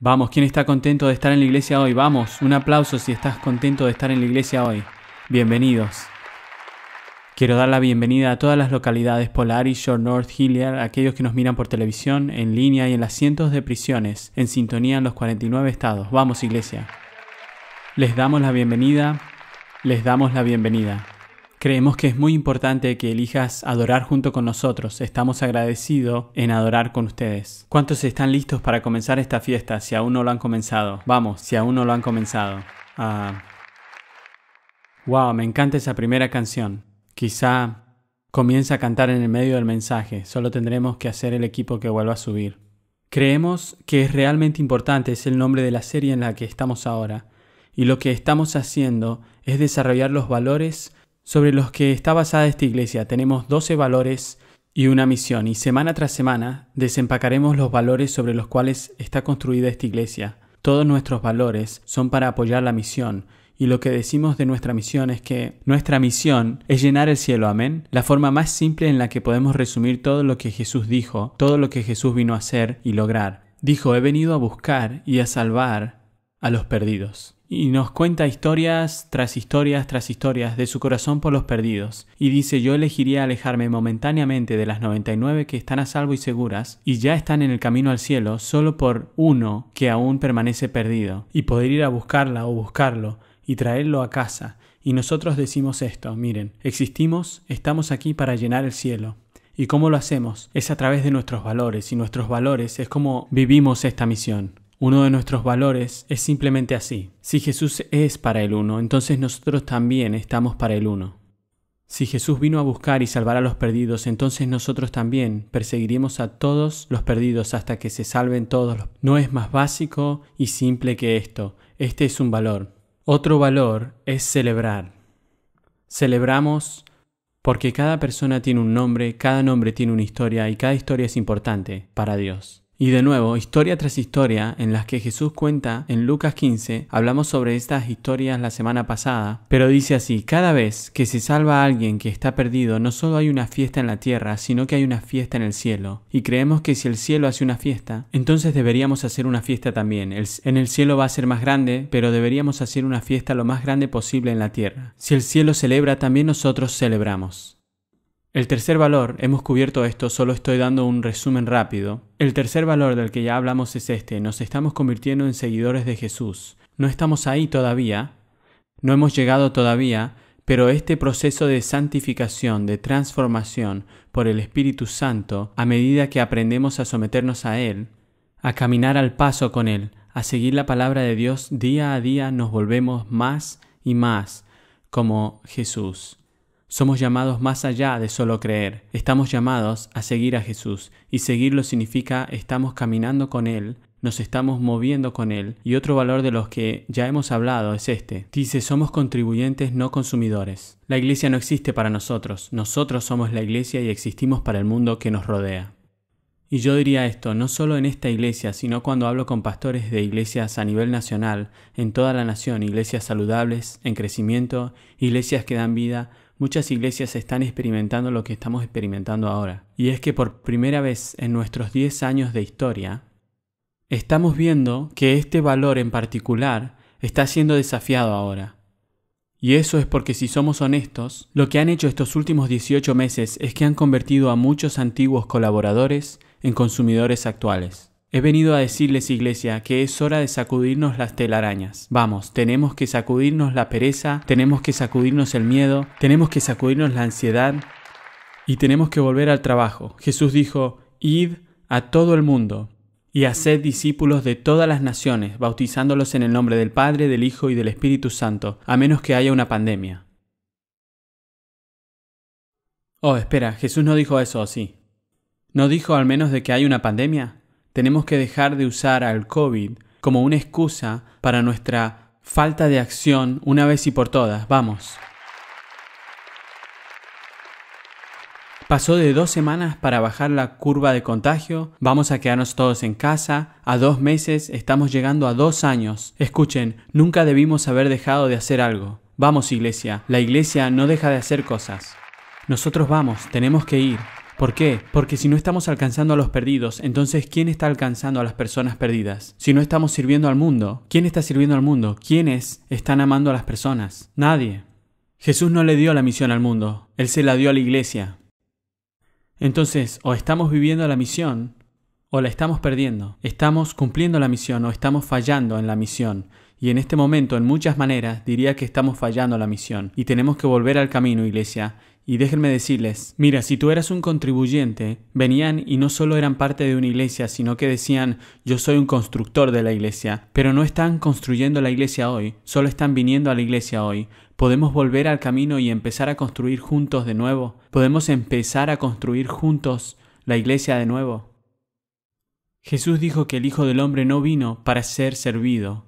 Vamos, ¿quién está contento de estar en la iglesia hoy? Vamos, un aplauso si estás contento de estar en la iglesia hoy. Bienvenidos. Quiero dar la bienvenida a todas las localidades Polaris, Shore North, Hilliard, aquellos que nos miran por televisión, en línea y en las cientos de prisiones, en sintonía en los 49 estados. Vamos, iglesia. Les damos la bienvenida, les damos la bienvenida. Creemos que es muy importante que elijas adorar junto con nosotros. Estamos agradecidos en adorar con ustedes. ¿Cuántos están listos para comenzar esta fiesta si aún no lo han comenzado? Vamos, si aún no lo han comenzado. Ah. Wow, me encanta esa primera canción. Quizá comienza a cantar en el medio del mensaje. Solo tendremos que hacer el equipo que vuelva a subir. Creemos que es realmente importante, es el nombre de la serie en la que estamos ahora. Y lo que estamos haciendo es desarrollar los valores sobre los que está basada esta iglesia. Tenemos 12 valores y una misión y semana tras semana desempacaremos los valores sobre los cuales está construida esta iglesia. Todos nuestros valores son para apoyar la misión y lo que decimos de nuestra misión es que nuestra misión es llenar el cielo, amén. La forma más simple en la que podemos resumir todo lo que Jesús dijo, todo lo que Jesús vino a hacer y lograr. Dijo, he venido a buscar y a salvar a los perdidos y nos cuenta historias tras historias tras historias de su corazón por los perdidos, y dice yo elegiría alejarme momentáneamente de las 99 que están a salvo y seguras, y ya están en el camino al cielo, solo por uno que aún permanece perdido, y poder ir a buscarla o buscarlo, y traerlo a casa, y nosotros decimos esto, miren, existimos, estamos aquí para llenar el cielo, ¿Y cómo lo hacemos? Es a través de nuestros valores y nuestros valores es como vivimos esta misión. Uno de nuestros valores es simplemente así. Si Jesús es para el uno, entonces nosotros también estamos para el uno. Si Jesús vino a buscar y salvar a los perdidos, entonces nosotros también perseguiremos a todos los perdidos hasta que se salven todos. Los... No es más básico y simple que esto. Este es un valor. Otro valor es celebrar. Celebramos porque cada persona tiene un nombre, cada nombre tiene una historia y cada historia es importante para Dios. Y de nuevo, historia tras historia en las que Jesús cuenta en Lucas 15, hablamos sobre estas historias la semana pasada, pero dice así, cada vez que se salva a alguien que está perdido, no solo hay una fiesta en la tierra, sino que hay una fiesta en el cielo. Y creemos que si el cielo hace una fiesta, entonces deberíamos hacer una fiesta también. en el cielo va a ser más grande, pero deberíamos hacer una fiesta lo más grande posible en la tierra. Si el cielo celebra, también nosotros celebramos. El tercer valor, hemos cubierto esto, solo estoy dando un resumen rápido. El tercer valor del que ya hablamos es este, nos estamos convirtiendo en seguidores de Jesús. No estamos ahí todavía, no hemos llegado todavía, pero este proceso de santificación, de transformación por el Espíritu Santo, a medida que aprendemos a someternos a Él, a caminar al paso con Él, a seguir la palabra de Dios, día a día nos volvemos más y más como Jesús. Somos llamados más allá de solo creer. Estamos llamados a seguir a Jesús. Y seguirlo significa estamos caminando con Él, nos estamos moviendo con Él. Y otro valor de los que ya hemos hablado es este. Dice, somos contribuyentes, no consumidores. La iglesia no existe para nosotros. Nosotros somos la iglesia y existimos para el mundo que nos rodea. Y yo diría esto, no solo en esta iglesia, sino cuando hablo con pastores de iglesias a nivel nacional, en toda la nación, iglesias saludables, en crecimiento, iglesias que dan vida, muchas iglesias están experimentando lo que estamos experimentando ahora. Y es que por primera vez en nuestros 10 años de historia, estamos viendo que este valor en particular está siendo desafiado ahora. Y eso es porque si somos honestos, lo que han hecho estos últimos 18 meses es que han convertido a muchos antiguos colaboradores en consumidores actuales. He venido a decirles, iglesia, que es hora de sacudirnos las telarañas. Vamos, tenemos que sacudirnos la pereza, tenemos que sacudirnos el miedo, tenemos que sacudirnos la ansiedad y tenemos que volver al trabajo. Jesús dijo, id a todo el mundo y haced discípulos de todas las naciones, bautizándolos en el nombre del Padre, del Hijo y del Espíritu Santo, a menos que haya una pandemia. Oh, espera, Jesús no dijo eso, así. ¿No dijo al menos de que hay una pandemia? tenemos que dejar de usar al COVID como una excusa para nuestra falta de acción una vez y por todas. Vamos. Pasó de dos semanas para bajar la curva de contagio, vamos a quedarnos todos en casa, a dos meses estamos llegando a dos años. Escuchen, nunca debimos haber dejado de hacer algo. Vamos iglesia, la iglesia no deja de hacer cosas. Nosotros vamos, tenemos que ir. ¿Por qué? Porque si no estamos alcanzando a los perdidos, entonces ¿quién está alcanzando a las personas perdidas? Si no estamos sirviendo al mundo, ¿quién está sirviendo al mundo? ¿Quiénes están amando a las personas? Nadie. Jesús no le dio la misión al mundo, Él se la dio a la iglesia. Entonces, o estamos viviendo la misión, o la estamos perdiendo. Estamos cumpliendo la misión o estamos fallando en la misión. Y en este momento, en muchas maneras, diría que estamos fallando la misión. Y tenemos que volver al camino, iglesia, y déjenme decirles, mira, si tú eras un contribuyente, venían y no solo eran parte de una iglesia, sino que decían, yo soy un constructor de la iglesia, pero no están construyendo la iglesia hoy, solo están viniendo a la iglesia hoy. Podemos volver al camino y empezar a construir juntos de nuevo. Podemos empezar a construir juntos la iglesia de nuevo. Jesús dijo que el Hijo del Hombre no vino para ser servido,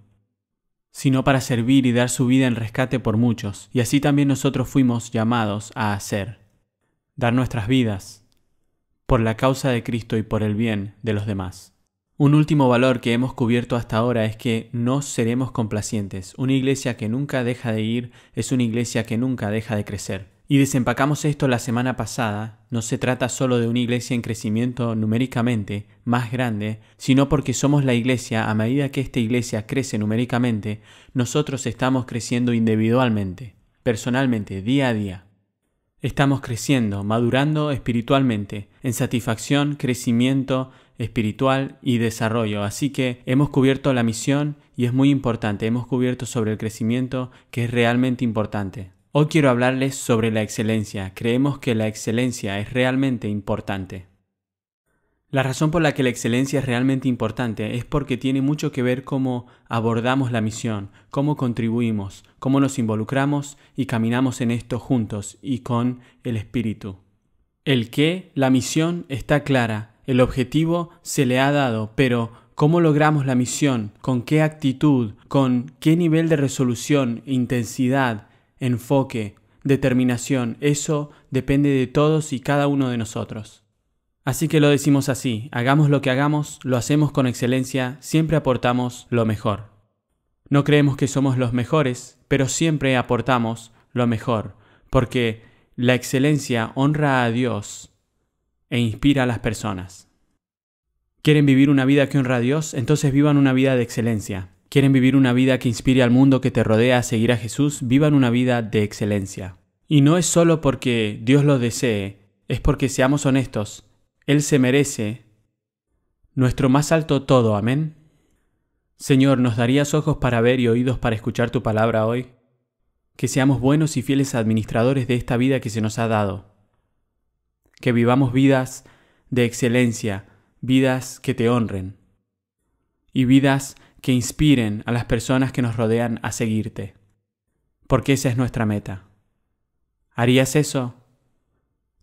sino para servir y dar su vida en rescate por muchos, y así también nosotros fuimos llamados a hacer, dar nuestras vidas, por la causa de Cristo y por el bien de los demás. Un último valor que hemos cubierto hasta ahora es que no seremos complacientes. Una iglesia que nunca deja de ir es una iglesia que nunca deja de crecer. Y desempacamos esto la semana pasada, no se trata solo de una iglesia en crecimiento numéricamente más grande, sino porque somos la iglesia, a medida que esta iglesia crece numéricamente, nosotros estamos creciendo individualmente, personalmente, día a día. Estamos creciendo, madurando espiritualmente, en satisfacción, crecimiento espiritual y desarrollo. Así que hemos cubierto la misión y es muy importante, hemos cubierto sobre el crecimiento que es realmente importante. Hoy quiero hablarles sobre la excelencia. Creemos que la excelencia es realmente importante. La razón por la que la excelencia es realmente importante es porque tiene mucho que ver cómo abordamos la misión, cómo contribuimos, cómo nos involucramos y caminamos en esto juntos y con el espíritu. El qué, la misión está clara, el objetivo se le ha dado, pero ¿Cómo logramos la misión? ¿Con qué actitud? ¿Con qué nivel de resolución, intensidad, enfoque, determinación, eso depende de todos y cada uno de nosotros. Así que lo decimos así, hagamos lo que hagamos, lo hacemos con excelencia, siempre aportamos lo mejor. No creemos que somos los mejores, pero siempre aportamos lo mejor, porque la excelencia honra a Dios e inspira a las personas. ¿Quieren vivir una vida que honra a Dios? Entonces vivan una vida de excelencia quieren vivir una vida que inspire al mundo que te rodea a seguir a Jesús, vivan una vida de excelencia. Y no es solo porque Dios lo desee, es porque seamos honestos, Él se merece nuestro más alto todo, amén. Señor, ¿nos darías ojos para ver y oídos para escuchar tu palabra hoy? Que seamos buenos y fieles administradores de esta vida que se nos ha dado. Que vivamos vidas de excelencia, vidas que te honren. Y vidas que inspiren a las personas que nos rodean a seguirte, porque esa es nuestra meta. ¿Harías eso?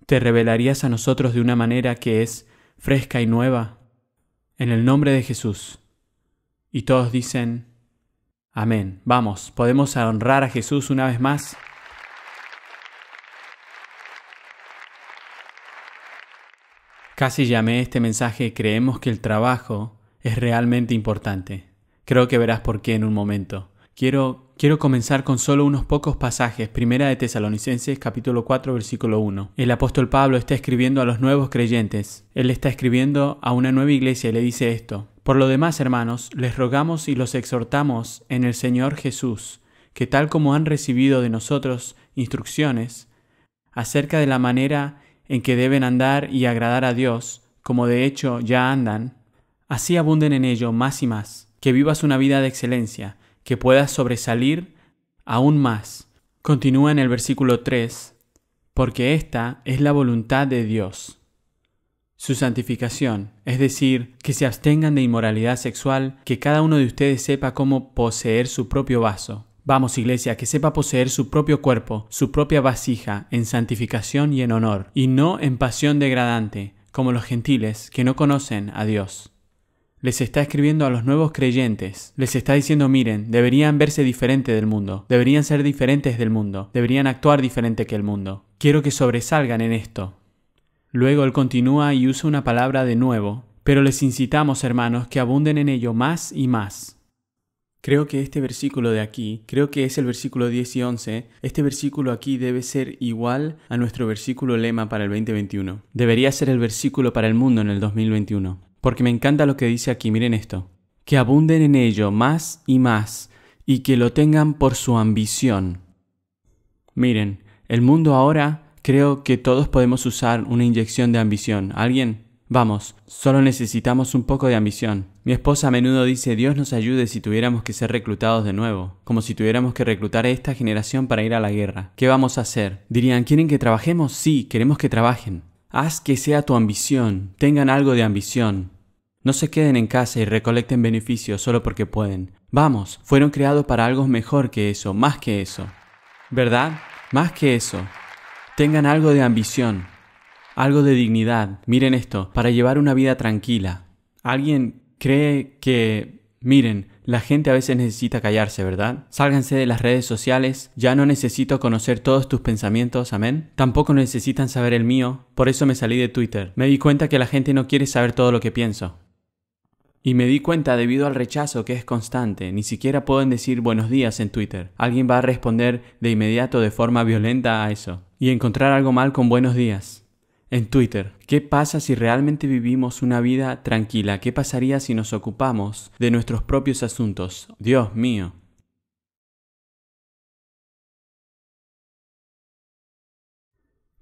¿Te revelarías a nosotros de una manera que es fresca y nueva? En el nombre de Jesús. Y todos dicen, Amén. Vamos, podemos honrar a Jesús una vez más. Casi llamé este mensaje Creemos que el trabajo es realmente importante. Creo que verás por qué en un momento. Quiero, quiero comenzar con solo unos pocos pasajes. Primera de Tesalonicenses capítulo 4 versículo 1. El apóstol Pablo está escribiendo a los nuevos creyentes. Él está escribiendo a una nueva iglesia y le dice esto. Por lo demás, hermanos, les rogamos y los exhortamos en el Señor Jesús, que tal como han recibido de nosotros instrucciones acerca de la manera en que deben andar y agradar a Dios, como de hecho ya andan, así abunden en ello más y más que vivas una vida de excelencia, que puedas sobresalir aún más. Continúa en el versículo 3, porque esta es la voluntad de Dios. Su santificación, es decir, que se abstengan de inmoralidad sexual, que cada uno de ustedes sepa cómo poseer su propio vaso. Vamos, iglesia, que sepa poseer su propio cuerpo, su propia vasija, en santificación y en honor, y no en pasión degradante, como los gentiles que no conocen a Dios les está escribiendo a los nuevos creyentes, les está diciendo miren, deberían verse diferente del mundo, deberían ser diferentes del mundo, deberían actuar diferente que el mundo. Quiero que sobresalgan en esto. Luego él continúa y usa una palabra de nuevo, pero les incitamos, hermanos, que abunden en ello más y más. Creo que este versículo de aquí, creo que es el versículo 10 y 11, este versículo aquí debe ser igual a nuestro versículo lema para el 2021. Debería ser el versículo para el mundo en el 2021 porque me encanta lo que dice aquí, miren esto, que abunden en ello más y más, y que lo tengan por su ambición. Miren, el mundo ahora creo que todos podemos usar una inyección de ambición. ¿Alguien? Vamos, solo necesitamos un poco de ambición. Mi esposa a menudo dice Dios nos ayude si tuviéramos que ser reclutados de nuevo, como si tuviéramos que reclutar a esta generación para ir a la guerra. ¿Qué vamos a hacer? Dirían, ¿quieren que trabajemos? Sí, queremos que trabajen. Haz que sea tu ambición, tengan algo de ambición. No se queden en casa y recolecten beneficios solo porque pueden. Vamos, fueron creados para algo mejor que eso, más que eso. ¿Verdad? Más que eso. Tengan algo de ambición, algo de dignidad. Miren esto, para llevar una vida tranquila. ¿Alguien cree que Miren, la gente a veces necesita callarse, ¿verdad? Sálganse de las redes sociales, ya no necesito conocer todos tus pensamientos, amén. Tampoco necesitan saber el mío, por eso me salí de Twitter. Me di cuenta que la gente no quiere saber todo lo que pienso. Y me di cuenta debido al rechazo que es constante, ni siquiera pueden decir buenos días en Twitter. Alguien va a responder de inmediato de forma violenta a eso, y encontrar algo mal con buenos días en Twitter. ¿Qué pasa si realmente vivimos una vida tranquila? ¿Qué pasaría si nos ocupamos de nuestros propios asuntos? Dios mío.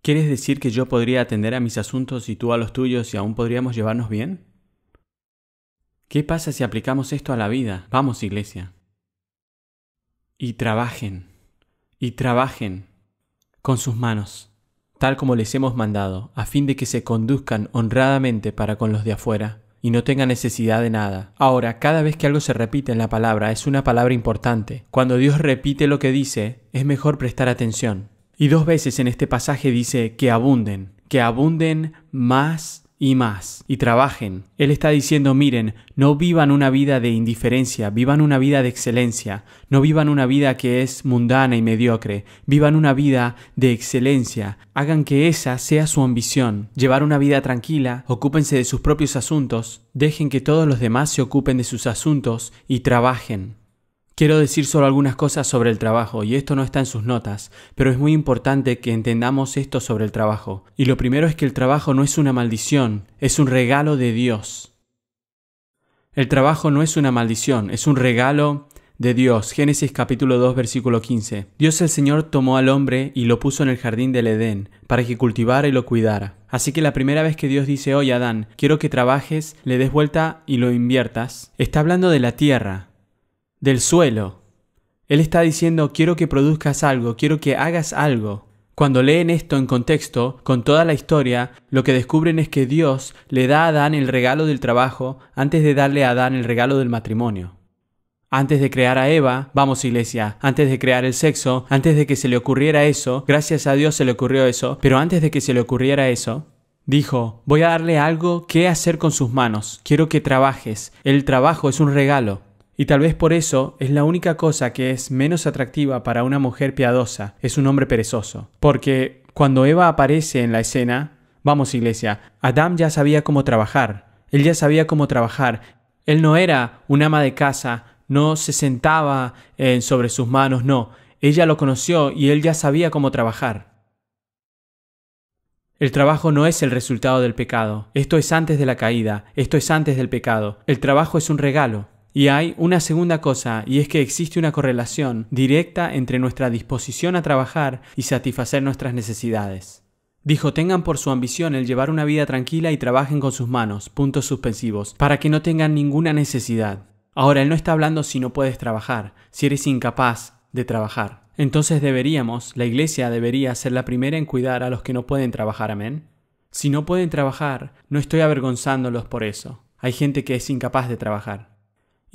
¿Quieres decir que yo podría atender a mis asuntos y tú a los tuyos y aún podríamos llevarnos bien? ¿Qué pasa si aplicamos esto a la vida? Vamos, iglesia. Y trabajen, y trabajen con sus manos tal como les hemos mandado, a fin de que se conduzcan honradamente para con los de afuera, y no tengan necesidad de nada. Ahora, cada vez que algo se repite en la palabra, es una palabra importante. Cuando Dios repite lo que dice, es mejor prestar atención. Y dos veces en este pasaje dice que abunden, que abunden más y más y trabajen. Él está diciendo, miren, no vivan una vida de indiferencia, vivan una vida de excelencia, no vivan una vida que es mundana y mediocre, vivan una vida de excelencia, hagan que esa sea su ambición, llevar una vida tranquila, ocúpense de sus propios asuntos, dejen que todos los demás se ocupen de sus asuntos y trabajen. Quiero decir solo algunas cosas sobre el trabajo, y esto no está en sus notas, pero es muy importante que entendamos esto sobre el trabajo. Y lo primero es que el trabajo no es una maldición, es un regalo de Dios. El trabajo no es una maldición, es un regalo de Dios. Génesis capítulo 2 versículo 15. Dios el Señor tomó al hombre y lo puso en el jardín del Edén, para que cultivara y lo cuidara. Así que la primera vez que Dios dice, hoy, Adán, quiero que trabajes, le des vuelta y lo inviertas, está hablando de la tierra, del suelo. Él está diciendo, quiero que produzcas algo, quiero que hagas algo. Cuando leen esto en contexto, con toda la historia, lo que descubren es que Dios le da a Adán el regalo del trabajo antes de darle a Adán el regalo del matrimonio. Antes de crear a Eva, vamos iglesia, antes de crear el sexo, antes de que se le ocurriera eso, gracias a Dios se le ocurrió eso, pero antes de que se le ocurriera eso, dijo, voy a darle algo que hacer con sus manos, quiero que trabajes, el trabajo es un regalo. Y tal vez por eso es la única cosa que es menos atractiva para una mujer piadosa, es un hombre perezoso. Porque cuando Eva aparece en la escena, vamos iglesia, Adam ya sabía cómo trabajar, él ya sabía cómo trabajar, él no era un ama de casa, no se sentaba eh, sobre sus manos, no, ella lo conoció y él ya sabía cómo trabajar. El trabajo no es el resultado del pecado. Esto es antes de la caída, esto es antes del pecado. El trabajo es un regalo. Y hay una segunda cosa, y es que existe una correlación directa entre nuestra disposición a trabajar y satisfacer nuestras necesidades. Dijo, tengan por su ambición el llevar una vida tranquila y trabajen con sus manos, puntos suspensivos, para que no tengan ninguna necesidad. Ahora, él no está hablando si no puedes trabajar, si eres incapaz de trabajar. Entonces deberíamos, la iglesia debería ser la primera en cuidar a los que no pueden trabajar, amén. Si no pueden trabajar, no estoy avergonzándolos por eso. Hay gente que es incapaz de trabajar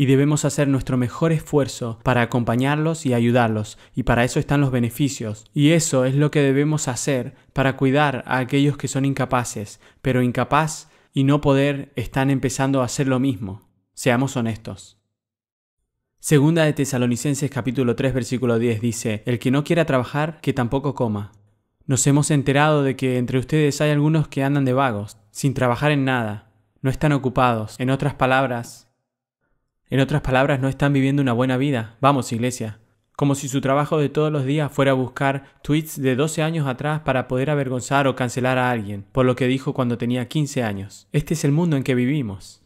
y debemos hacer nuestro mejor esfuerzo para acompañarlos y ayudarlos, y para eso están los beneficios. Y eso es lo que debemos hacer para cuidar a aquellos que son incapaces, pero incapaz y no poder están empezando a hacer lo mismo. Seamos honestos. Segunda de Tesalonicenses capítulo 3 versículo 10 dice, El que no quiera trabajar, que tampoco coma. Nos hemos enterado de que entre ustedes hay algunos que andan de vagos, sin trabajar en nada, no están ocupados. En otras palabras, en otras palabras, no están viviendo una buena vida. Vamos, iglesia. Como si su trabajo de todos los días fuera buscar tweets de 12 años atrás para poder avergonzar o cancelar a alguien, por lo que dijo cuando tenía 15 años. Este es el mundo en que vivimos.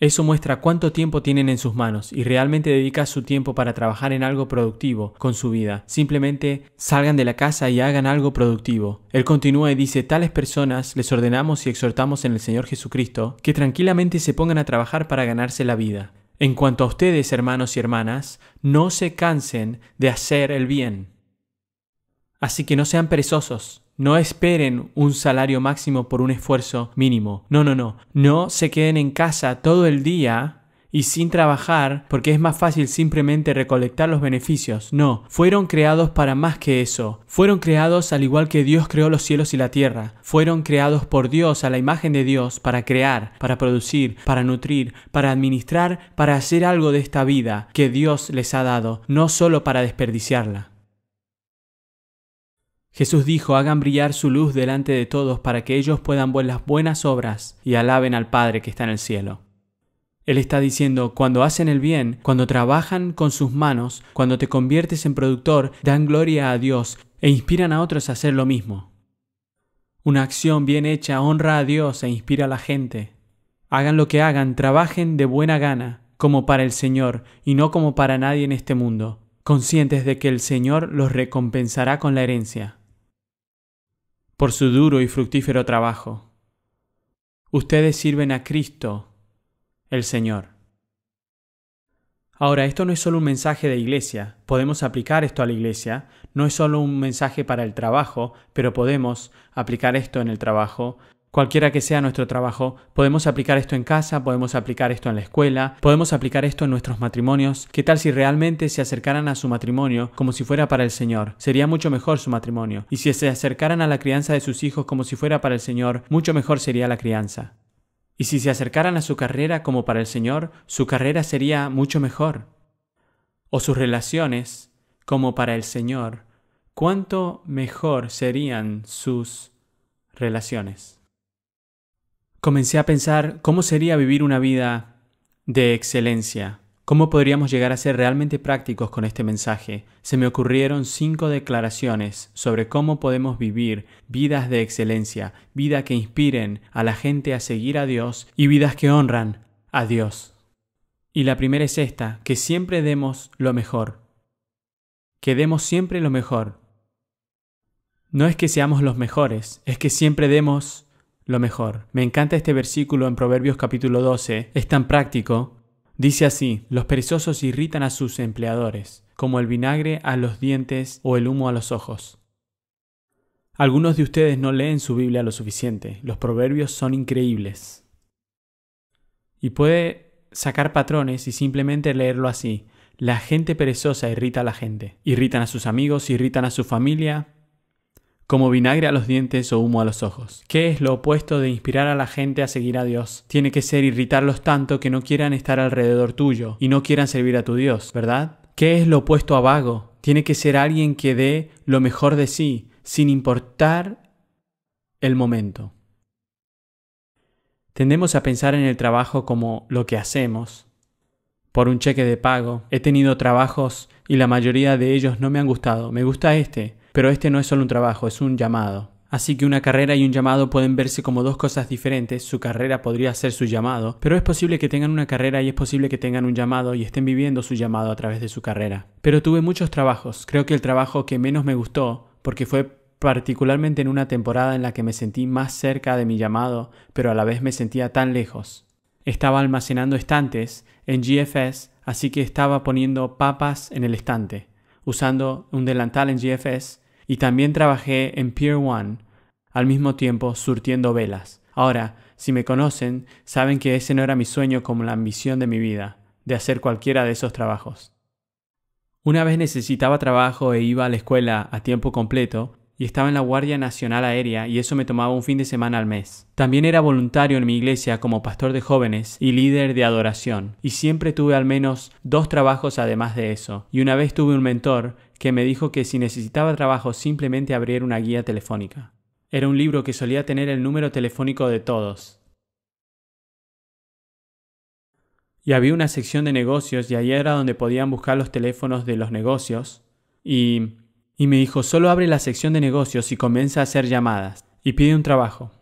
Eso muestra cuánto tiempo tienen en sus manos y realmente dedica su tiempo para trabajar en algo productivo con su vida. Simplemente salgan de la casa y hagan algo productivo. Él continúa y dice, tales personas les ordenamos y exhortamos en el Señor Jesucristo que tranquilamente se pongan a trabajar para ganarse la vida. En cuanto a ustedes, hermanos y hermanas, no se cansen de hacer el bien. Así que no sean perezosos. No esperen un salario máximo por un esfuerzo mínimo. No, no, no. No se queden en casa todo el día y sin trabajar porque es más fácil simplemente recolectar los beneficios. No, fueron creados para más que eso. Fueron creados al igual que Dios creó los cielos y la tierra. Fueron creados por Dios a la imagen de Dios para crear, para producir, para nutrir, para administrar, para hacer algo de esta vida que Dios les ha dado, no solo para desperdiciarla. Jesús dijo, hagan brillar su luz delante de todos para que ellos puedan ver las buenas obras y alaben al Padre que está en el cielo. Él está diciendo, cuando hacen el bien, cuando trabajan con sus manos, cuando te conviertes en productor, dan gloria a Dios e inspiran a otros a hacer lo mismo. Una acción bien hecha honra a Dios e inspira a la gente. Hagan lo que hagan, trabajen de buena gana, como para el Señor y no como para nadie en este mundo, conscientes de que el Señor los recompensará con la herencia por su duro y fructífero trabajo. Ustedes sirven a Cristo, el Señor. Ahora, esto no es solo un mensaje de iglesia, podemos aplicar esto a la iglesia, no es solo un mensaje para el trabajo, pero podemos aplicar esto en el trabajo, Cualquiera que sea nuestro trabajo, podemos aplicar esto en casa, podemos aplicar esto en la escuela, podemos aplicar esto en nuestros matrimonios. ¿Qué tal si realmente se acercaran a su matrimonio como si fuera para el Señor? Sería mucho mejor su matrimonio. Y si se acercaran a la crianza de sus hijos como si fuera para el Señor, mucho mejor sería la crianza. Y si se acercaran a su carrera como para el Señor, su carrera sería mucho mejor. O sus relaciones como para el Señor, cuánto mejor serían sus relaciones comencé a pensar cómo sería vivir una vida de excelencia, cómo podríamos llegar a ser realmente prácticos con este mensaje. Se me ocurrieron cinco declaraciones sobre cómo podemos vivir vidas de excelencia, vidas que inspiren a la gente a seguir a Dios y vidas que honran a Dios. Y la primera es esta, que siempre demos lo mejor. Que demos siempre lo mejor. No es que seamos los mejores, es que siempre demos lo mejor. Me encanta este versículo en Proverbios capítulo 12. Es tan práctico. Dice así, los perezosos irritan a sus empleadores, como el vinagre a los dientes o el humo a los ojos. Algunos de ustedes no leen su Biblia lo suficiente. Los proverbios son increíbles. Y puede sacar patrones y simplemente leerlo así. La gente perezosa irrita a la gente. Irritan a sus amigos, irritan a su familia, como vinagre a los dientes o humo a los ojos. ¿Qué es lo opuesto de inspirar a la gente a seguir a Dios? Tiene que ser irritarlos tanto que no quieran estar alrededor tuyo y no quieran servir a tu Dios, ¿verdad? ¿Qué es lo opuesto a vago? Tiene que ser alguien que dé lo mejor de sí, sin importar el momento. Tendemos a pensar en el trabajo como lo que hacemos, por un cheque de pago. He tenido trabajos y la mayoría de ellos no me han gustado. Me gusta este, pero este no es solo un trabajo, es un llamado. Así que una carrera y un llamado pueden verse como dos cosas diferentes, su carrera podría ser su llamado, pero es posible que tengan una carrera y es posible que tengan un llamado y estén viviendo su llamado a través de su carrera. Pero tuve muchos trabajos, creo que el trabajo que menos me gustó, porque fue particularmente en una temporada en la que me sentí más cerca de mi llamado, pero a la vez me sentía tan lejos. Estaba almacenando estantes en GFS, así que estaba poniendo papas en el estante, usando un delantal en GFS y también trabajé en Pier One, al mismo tiempo surtiendo velas. Ahora, si me conocen, saben que ese no era mi sueño como la ambición de mi vida, de hacer cualquiera de esos trabajos. Una vez necesitaba trabajo e iba a la escuela a tiempo completo, y estaba en la Guardia Nacional Aérea y eso me tomaba un fin de semana al mes. También era voluntario en mi iglesia como pastor de jóvenes y líder de adoración, y siempre tuve al menos dos trabajos además de eso, y una vez tuve un mentor que me dijo que si necesitaba trabajo simplemente abrir una guía telefónica. Era un libro que solía tener el número telefónico de todos. Y había una sección de negocios y allí era donde podían buscar los teléfonos de los negocios. Y, y me dijo, solo abre la sección de negocios y comienza a hacer llamadas. Y pide un trabajo.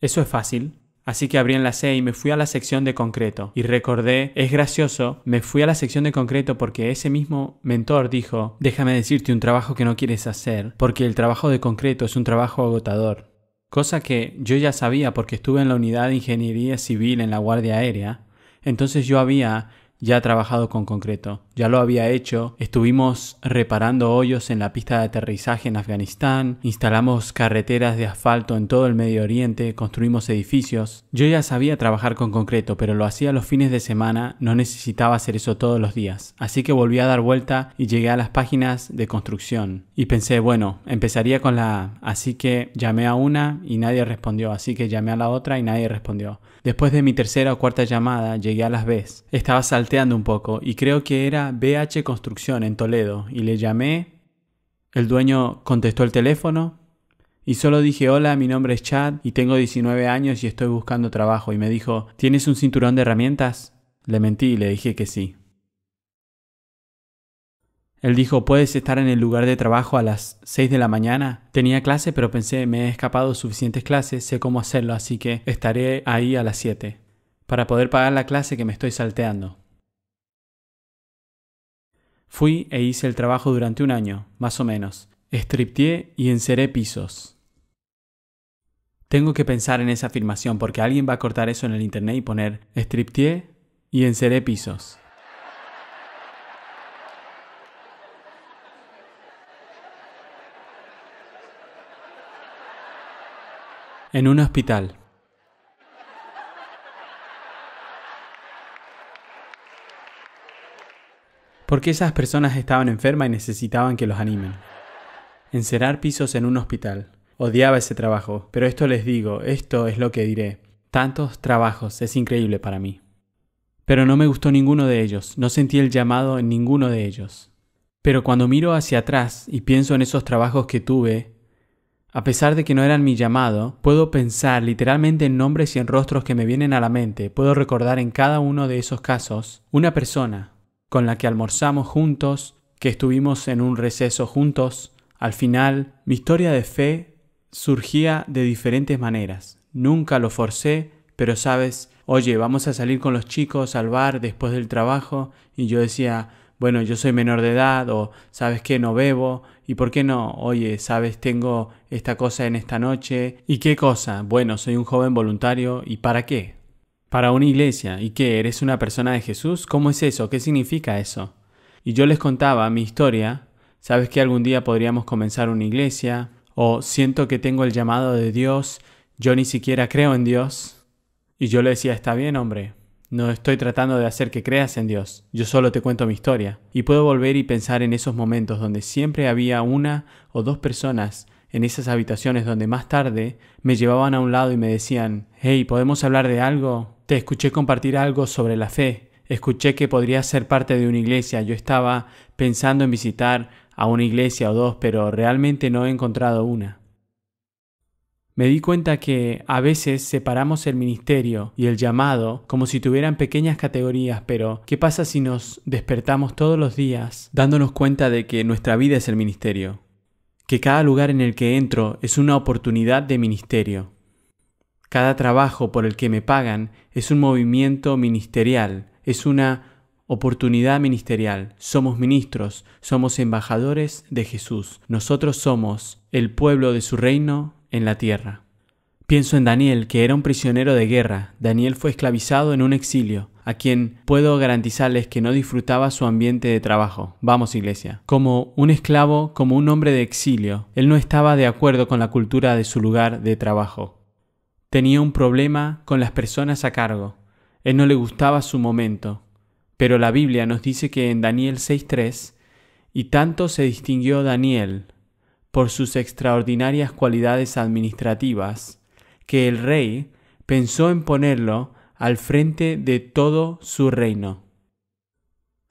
¿Eso es fácil? Así que abrí enlace la y me fui a la sección de concreto. Y recordé, es gracioso, me fui a la sección de concreto porque ese mismo mentor dijo, déjame decirte un trabajo que no quieres hacer, porque el trabajo de concreto es un trabajo agotador. Cosa que yo ya sabía porque estuve en la unidad de ingeniería civil en la Guardia Aérea, entonces yo había ya trabajado con concreto, ya lo había hecho, estuvimos reparando hoyos en la pista de aterrizaje en Afganistán, instalamos carreteras de asfalto en todo el Medio Oriente, construimos edificios. Yo ya sabía trabajar con concreto, pero lo hacía los fines de semana, no necesitaba hacer eso todos los días, así que volví a dar vuelta y llegué a las páginas de construcción. Y pensé, bueno, empezaría con la A, así que llamé a una y nadie respondió, así que llamé a la otra y nadie respondió. Después de mi tercera o cuarta llamada llegué a Las B. Estaba salteando un poco y creo que era BH Construcción en Toledo y le llamé. El dueño contestó el teléfono y solo dije hola, mi nombre es Chad y tengo 19 años y estoy buscando trabajo y me dijo ¿Tienes un cinturón de herramientas? Le mentí y le dije que sí. Él dijo, ¿puedes estar en el lugar de trabajo a las 6 de la mañana? Tenía clase, pero pensé, me he escapado suficientes clases, sé cómo hacerlo, así que estaré ahí a las 7, para poder pagar la clase que me estoy salteando. Fui e hice el trabajo durante un año, más o menos. Stripteé y enceré pisos. Tengo que pensar en esa afirmación porque alguien va a cortar eso en el internet y poner Stripteé y enceré pisos. en un hospital. Porque esas personas estaban enfermas y necesitaban que los animen. Encerrar pisos en un hospital. Odiaba ese trabajo, pero esto les digo, esto es lo que diré. Tantos trabajos, es increíble para mí. Pero no me gustó ninguno de ellos, no sentí el llamado en ninguno de ellos. Pero cuando miro hacia atrás y pienso en esos trabajos que tuve, a pesar de que no eran mi llamado, puedo pensar literalmente en nombres y en rostros que me vienen a la mente, puedo recordar en cada uno de esos casos una persona con la que almorzamos juntos, que estuvimos en un receso juntos, al final mi historia de fe surgía de diferentes maneras. Nunca lo forcé, pero sabes, oye, vamos a salir con los chicos al bar después del trabajo y yo decía, bueno, yo soy menor de edad o sabes que no bebo y por qué no, oye, sabes, tengo esta cosa en esta noche. ¿Y qué cosa? Bueno, soy un joven voluntario. ¿Y para qué? Para una iglesia. ¿Y qué? ¿Eres una persona de Jesús? ¿Cómo es eso? ¿Qué significa eso? Y yo les contaba mi historia. ¿Sabes que algún día podríamos comenzar una iglesia? ¿O siento que tengo el llamado de Dios? Yo ni siquiera creo en Dios. Y yo le decía, está bien, hombre, no estoy tratando de hacer que creas en Dios, yo solo te cuento mi historia. Y puedo volver y pensar en esos momentos donde siempre había una o dos personas en esas habitaciones donde más tarde me llevaban a un lado y me decían, hey, ¿podemos hablar de algo? Te escuché compartir algo sobre la fe, escuché que podrías ser parte de una iglesia, yo estaba pensando en visitar a una iglesia o dos, pero realmente no he encontrado una. Me di cuenta que a veces separamos el ministerio y el llamado como si tuvieran pequeñas categorías, pero ¿qué pasa si nos despertamos todos los días dándonos cuenta de que nuestra vida es el ministerio? que cada lugar en el que entro es una oportunidad de ministerio. Cada trabajo por el que me pagan es un movimiento ministerial, es una oportunidad ministerial. Somos ministros, somos embajadores de Jesús. Nosotros somos el pueblo de su reino en la tierra. Pienso en Daniel, que era un prisionero de guerra. Daniel fue esclavizado en un exilio, a quien puedo garantizarles que no disfrutaba su ambiente de trabajo. Vamos, iglesia. Como un esclavo, como un hombre de exilio, él no estaba de acuerdo con la cultura de su lugar de trabajo. Tenía un problema con las personas a cargo. Él no le gustaba su momento. Pero la Biblia nos dice que en Daniel 6.3, y tanto se distinguió Daniel por sus extraordinarias cualidades administrativas, que el rey pensó en ponerlo al frente de todo su reino.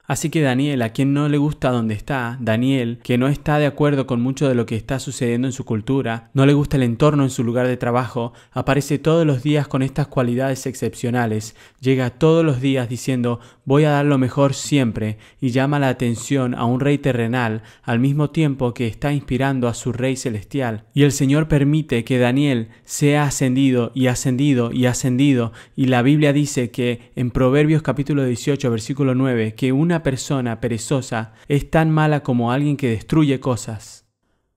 Así que Daniel, a quien no le gusta donde está, Daniel, que no está de acuerdo con mucho de lo que está sucediendo en su cultura, no le gusta el entorno en su lugar de trabajo, aparece todos los días con estas cualidades excepcionales, llega todos los días diciendo voy a dar lo mejor siempre y llama la atención a un rey terrenal al mismo tiempo que está inspirando a su rey celestial. Y el Señor permite que Daniel sea ascendido y ascendido y ascendido y la Biblia dice que en Proverbios capítulo 18 versículo 9 que una persona perezosa es tan mala como alguien que destruye cosas.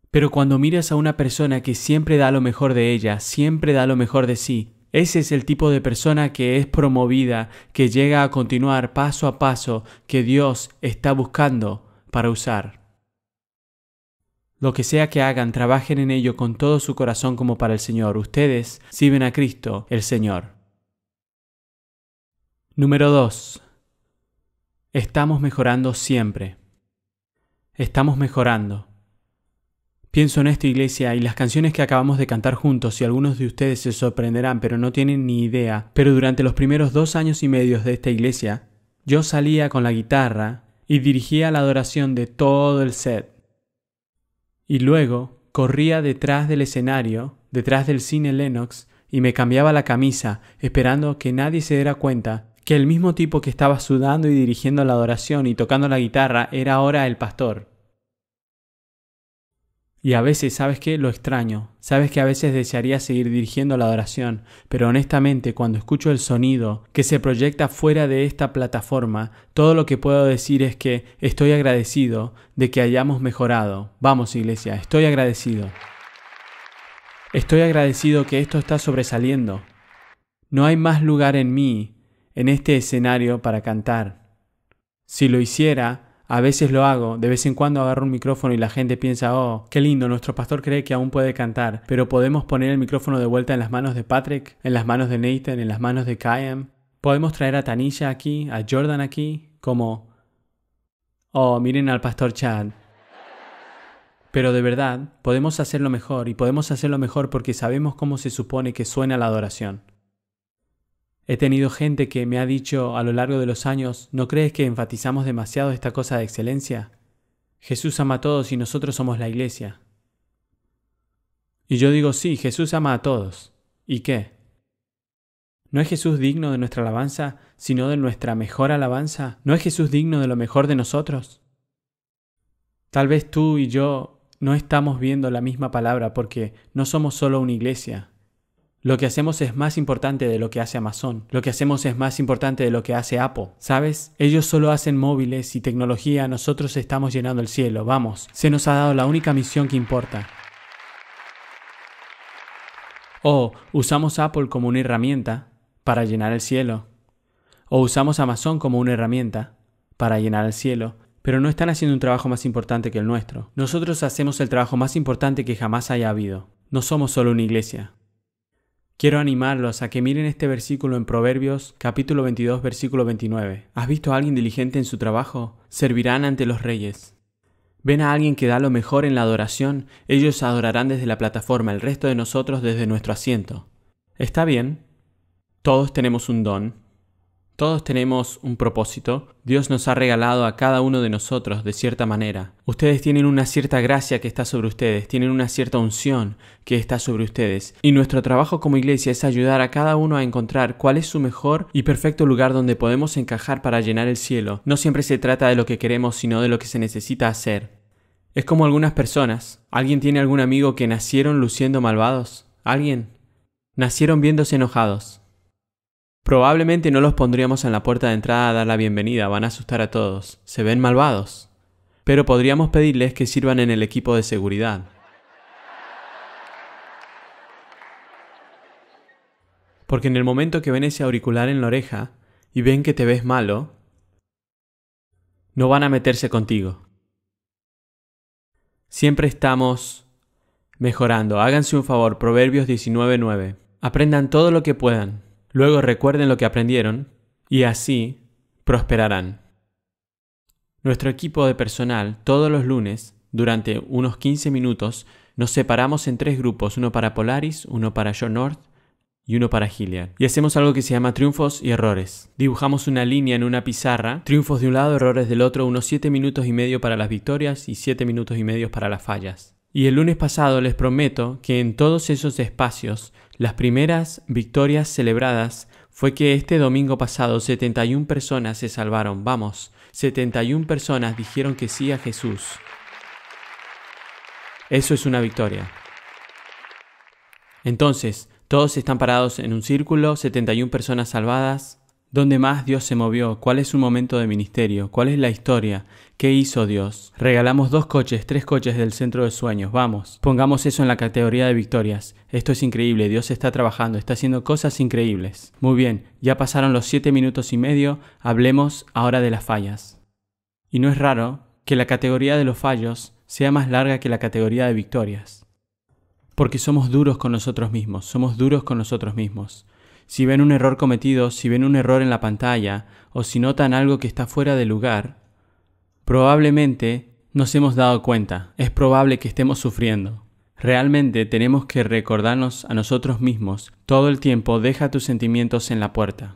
Pero cuando miras a una persona que siempre da lo mejor de ella, siempre da lo mejor de sí, ese es el tipo de persona que es promovida, que llega a continuar paso a paso que Dios está buscando para usar. Lo que sea que hagan, trabajen en ello con todo su corazón como para el Señor. Ustedes sirven a Cristo, el Señor. Número 2. Estamos mejorando siempre. Estamos mejorando. Pienso en esta iglesia y las canciones que acabamos de cantar juntos y algunos de ustedes se sorprenderán pero no tienen ni idea, pero durante los primeros dos años y medios de esta iglesia, yo salía con la guitarra y dirigía la adoración de todo el set. Y luego corría detrás del escenario, detrás del cine Lennox, y me cambiaba la camisa, esperando que nadie se diera cuenta que el mismo tipo que estaba sudando y dirigiendo la adoración y tocando la guitarra era ahora el pastor. Y a veces, ¿sabes qué? Lo extraño. Sabes que a veces desearía seguir dirigiendo la adoración, pero honestamente cuando escucho el sonido que se proyecta fuera de esta plataforma, todo lo que puedo decir es que estoy agradecido de que hayamos mejorado. Vamos, iglesia, estoy agradecido. Estoy agradecido que esto está sobresaliendo. No hay más lugar en mí en este escenario para cantar. Si lo hiciera, a veces lo hago, de vez en cuando agarro un micrófono y la gente piensa, oh, qué lindo, nuestro pastor cree que aún puede cantar, pero podemos poner el micrófono de vuelta en las manos de Patrick, en las manos de Nathan, en las manos de Kayam. Podemos traer a Tanisha aquí, a Jordan aquí, como, oh, miren al pastor Chad. Pero de verdad, podemos hacerlo mejor y podemos hacerlo mejor porque sabemos cómo se supone que suena la adoración. He tenido gente que me ha dicho a lo largo de los años, ¿no crees que enfatizamos demasiado esta cosa de excelencia? Jesús ama a todos y nosotros somos la iglesia. Y yo digo, sí, Jesús ama a todos. ¿Y qué? ¿No es Jesús digno de nuestra alabanza, sino de nuestra mejor alabanza? ¿No es Jesús digno de lo mejor de nosotros? Tal vez tú y yo no estamos viendo la misma palabra porque no somos solo una iglesia, lo que hacemos es más importante de lo que hace Amazon. Lo que hacemos es más importante de lo que hace Apple. ¿Sabes? Ellos solo hacen móviles y tecnología. Nosotros estamos llenando el cielo. Vamos. Se nos ha dado la única misión que importa. O usamos Apple como una herramienta para llenar el cielo. O usamos Amazon como una herramienta para llenar el cielo pero no están haciendo un trabajo más importante que el nuestro. Nosotros hacemos el trabajo más importante que jamás haya habido. No somos solo una iglesia. Quiero animarlos a que miren este versículo en Proverbios capítulo 22 versículo 29. ¿Has visto a alguien diligente en su trabajo? Servirán ante los reyes. Ven a alguien que da lo mejor en la adoración, ellos adorarán desde la plataforma, el resto de nosotros desde nuestro asiento. ¿Está bien? Todos tenemos un don, todos tenemos un propósito. Dios nos ha regalado a cada uno de nosotros de cierta manera. Ustedes tienen una cierta gracia que está sobre ustedes, tienen una cierta unción que está sobre ustedes. Y nuestro trabajo como iglesia es ayudar a cada uno a encontrar cuál es su mejor y perfecto lugar donde podemos encajar para llenar el cielo. No siempre se trata de lo que queremos, sino de lo que se necesita hacer. Es como algunas personas. ¿Alguien tiene algún amigo que nacieron luciendo malvados? ¿Alguien? Nacieron viéndose enojados. Probablemente no los pondríamos en la puerta de entrada a dar la bienvenida, van a asustar a todos, se ven malvados. Pero podríamos pedirles que sirvan en el equipo de seguridad. Porque en el momento que ven ese auricular en la oreja y ven que te ves malo, no van a meterse contigo. Siempre estamos mejorando. Háganse un favor, Proverbios 19.9. Aprendan todo lo que puedan. Luego recuerden lo que aprendieron y así prosperarán. Nuestro equipo de personal todos los lunes, durante unos 15 minutos, nos separamos en tres grupos, uno para Polaris, uno para John North y uno para Hilliard. Y hacemos algo que se llama triunfos y errores. Dibujamos una línea en una pizarra, triunfos de un lado, errores del otro, unos 7 minutos y medio para las victorias y 7 minutos y medio para las fallas. Y el lunes pasado les prometo que en todos esos espacios las primeras victorias celebradas fue que este domingo pasado 71 personas se salvaron, vamos, 71 personas dijeron que sí a Jesús. Eso es una victoria. Entonces, todos están parados en un círculo, 71 personas salvadas, ¿Dónde más Dios se movió? ¿Cuál es su momento de ministerio? ¿Cuál es la historia? ¿Qué hizo Dios? Regalamos dos coches, tres coches del centro de sueños, vamos. Pongamos eso en la categoría de victorias. Esto es increíble, Dios está trabajando, está haciendo cosas increíbles. Muy bien, ya pasaron los siete minutos y medio, hablemos ahora de las fallas. Y no es raro que la categoría de los fallos sea más larga que la categoría de victorias. Porque somos duros con nosotros mismos, somos duros con nosotros mismos. Si ven un error cometido, si ven un error en la pantalla, o si notan algo que está fuera de lugar, probablemente nos hemos dado cuenta, es probable que estemos sufriendo. Realmente tenemos que recordarnos a nosotros mismos, todo el tiempo deja tus sentimientos en la puerta.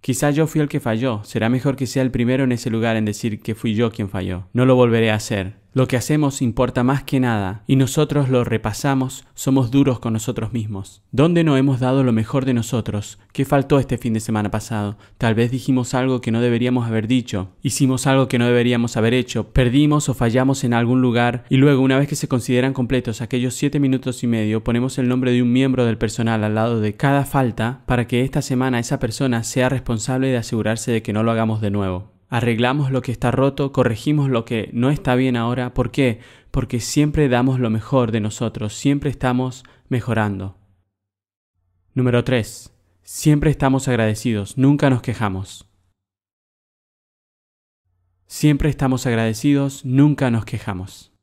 Quizá yo fui el que falló, será mejor que sea el primero en ese lugar en decir que fui yo quien falló. No lo volveré a hacer. Lo que hacemos importa más que nada, y nosotros lo repasamos, somos duros con nosotros mismos. ¿Dónde no hemos dado lo mejor de nosotros? ¿Qué faltó este fin de semana pasado? Tal vez dijimos algo que no deberíamos haber dicho, hicimos algo que no deberíamos haber hecho, perdimos o fallamos en algún lugar, y luego, una vez que se consideran completos aquellos siete minutos y medio, ponemos el nombre de un miembro del personal al lado de cada falta para que esta semana esa persona sea responsable de asegurarse de que no lo hagamos de nuevo. Arreglamos lo que está roto, corregimos lo que no está bien ahora. ¿Por qué? Porque siempre damos lo mejor de nosotros, siempre estamos mejorando. Número 3. Siempre estamos agradecidos, nunca nos quejamos. Siempre estamos agradecidos, nunca nos quejamos.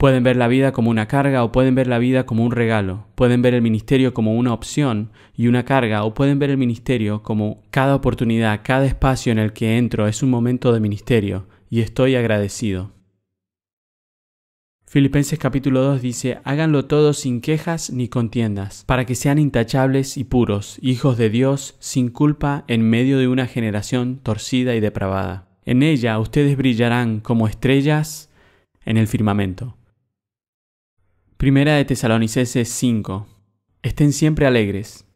Pueden ver la vida como una carga o pueden ver la vida como un regalo. Pueden ver el ministerio como una opción y una carga o pueden ver el ministerio como cada oportunidad, cada espacio en el que entro es un momento de ministerio y estoy agradecido. Filipenses capítulo 2 dice, háganlo todo sin quejas ni contiendas, para que sean intachables y puros, hijos de Dios, sin culpa en medio de una generación torcida y depravada. En ella ustedes brillarán como estrellas en el firmamento. Primera de Tesalonicenses 5. Estén siempre alegres.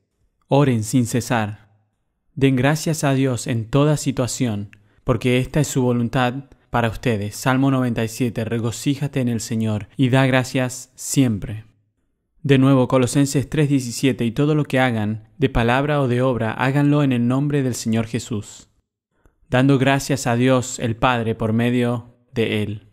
Oren sin cesar. Den gracias a Dios en toda situación, porque esta es su voluntad para ustedes. Salmo 97. Regocíjate en el Señor y da gracias siempre. De nuevo, Colosenses 3:17, y todo lo que hagan, de palabra o de obra, háganlo en el nombre del Señor Jesús, dando gracias a Dios el Padre por medio de Él.